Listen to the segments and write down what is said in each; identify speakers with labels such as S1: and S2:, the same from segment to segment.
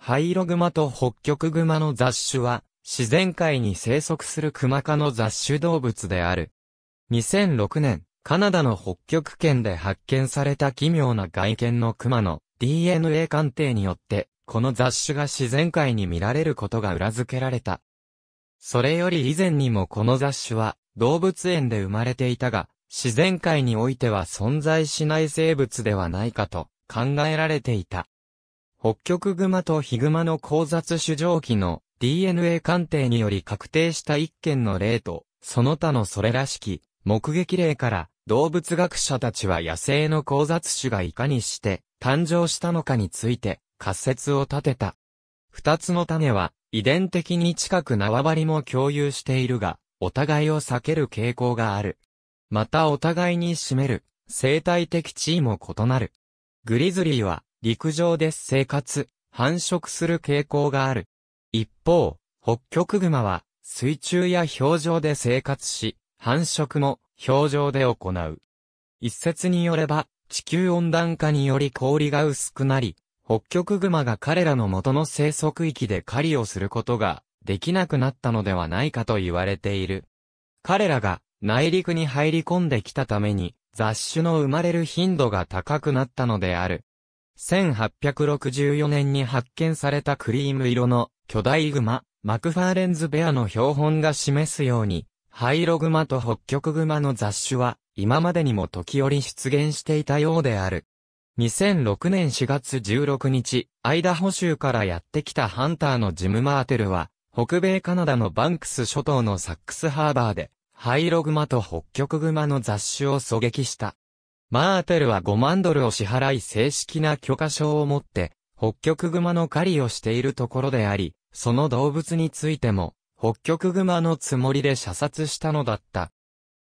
S1: ハイログマとホッキョクグマの雑種は、自然界に生息するクマ科の雑種動物である。2006年、カナダの北極圏で発見された奇妙な外見のクマの DNA 鑑定によって、この雑種が自然界に見られることが裏付けられた。それより以前にもこの雑種は動物園で生まれていたが、自然界においては存在しない生物ではないかと考えられていた。北極熊とヒグマの交雑種蒸気の DNA 鑑定により確定した一件の例と、その他のそれらしき目撃例から動物学者たちは野生の交雑種がいかにして誕生したのかについて仮説を立てた。二つの種は遺伝的に近く縄張りも共有しているが、お互いを避ける傾向がある。またお互いに占める生態的地位も異なる。グリズリーは陸上で生活、繁殖する傾向がある。一方、北極熊は水中や氷上で生活し、繁殖も氷上で行う。一説によれば、地球温暖化により氷が薄くなり、北極熊が彼らの元の生息域で狩りをすることができなくなったのではないかと言われている。彼らが内陸に入り込んできたために雑種の生まれる頻度が高くなったのである。1864年に発見されたクリーム色の巨大グマ、マクファーレンズベアの標本が示すように、ハイログマと北極グマの雑種は、今までにも時折出現していたようである。2006年4月16日、アイダホ州からやってきたハンターのジム・マーテルは、北米カナダのバンクス諸島のサックスハーバーで、ハイログマと北極グマの雑種を狙撃した。マーテルは5万ドルを支払い正式な許可証を持って、北極熊の狩りをしているところであり、その動物についても、北極熊のつもりで射殺したのだった。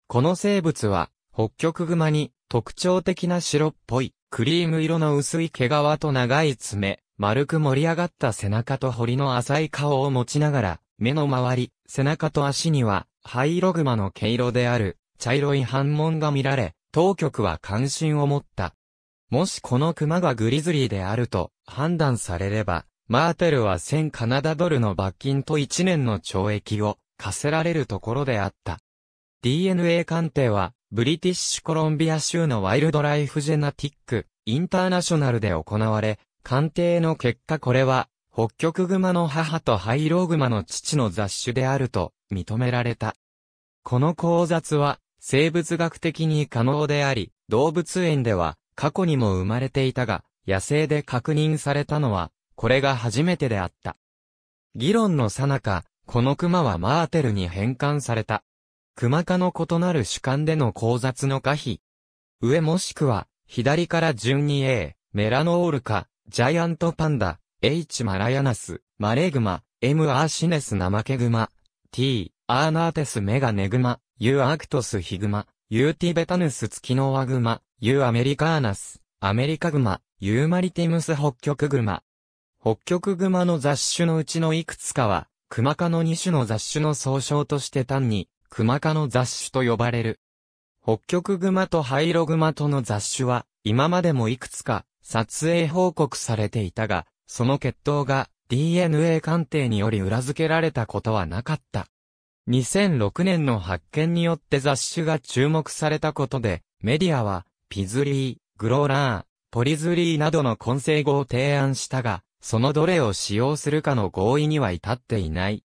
S1: この生物は、北極熊に特徴的な白っぽい、クリーム色の薄い毛皮と長い爪、丸く盛り上がった背中と彫りの浅い顔を持ちながら、目の周り、背中と足には、灰色熊の毛色である、茶色い斑紋が見られ、当局は関心を持った。もしこの熊がグリズリーであると判断されれば、マーテルは1000カナダドルの罰金と1年の懲役を課せられるところであった。DNA 鑑定は、ブリティッシュコロンビア州のワイルドライフジェナティック、インターナショナルで行われ、鑑定の結果これは、北極熊の母とハイローグマの父の雑種であると認められた。この考察は、生物学的に可能であり、動物園では過去にも生まれていたが、野生で確認されたのは、これが初めてであった。議論のさなか、この熊はマーテルに返還された。熊科の異なる主観での交雑の可否。上もしくは、左から順に A、メラノオールカ、ジャイアントパンダ、H マラヤナス、マレグマ、M アーシネスナマケグマ、T、アーナーテスメガネグマ、ユーアクトスヒグマ、ユーティベタヌスツキノワグマ、ユーアメリカーナス、アメリカグマ、ユーマリティムス北極グマ。北極グマの雑種のうちのいくつかは、クマ科の2種の雑種の総称として単に、クマ科の雑種と呼ばれる。北極グマとハイログマとの雑種は、今までもいくつか、撮影報告されていたが、その血統が DNA 鑑定により裏付けられたことはなかった。2006年の発見によって雑種が注目されたことで、メディアは、ピズリー、グローラー、ポリズリーなどの混成語を提案したが、そのどれを使用するかの合意には至っていない。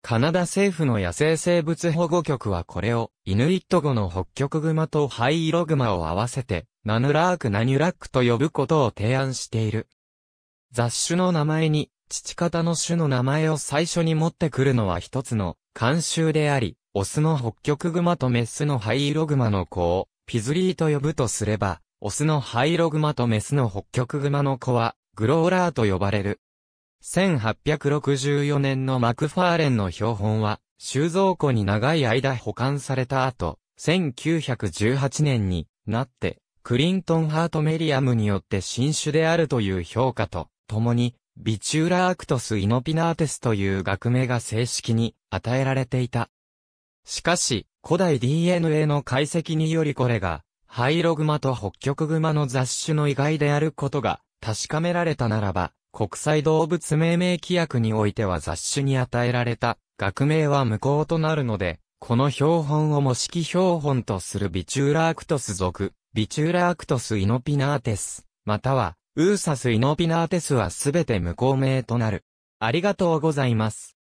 S1: カナダ政府の野生生物保護局はこれを、イヌイット語の北極熊と灰色熊を合わせて、ナヌラークナニュラックと呼ぶことを提案している。雑種の名前に、父方の種の名前を最初に持ってくるのは一つの慣習であり、オスの北極マとメスの灰色マの子を、ピズリーと呼ぶとすれば、オスの灰色マとメスの北極マの子は、グローラーと呼ばれる。1864年のマクファーレンの標本は、収蔵庫に長い間保管された後、1918年になって、クリントン・ハート・メリアムによって新種であるという評価と、共に、ビチューラアクトスイノピナーテスという学名が正式に与えられていた。しかし、古代 DNA の解析によりこれが、ハイログマとホッキョクグマの雑種の意外であることが確かめられたならば、国際動物命名規約においては雑種に与えられた学名は無効となるので、この標本を模式標本とするビチューラアクトス属、ビチューラアクトスイノピナーテス、またはウーサスイノピナーテスはすべて無効名となる。ありがとうございます。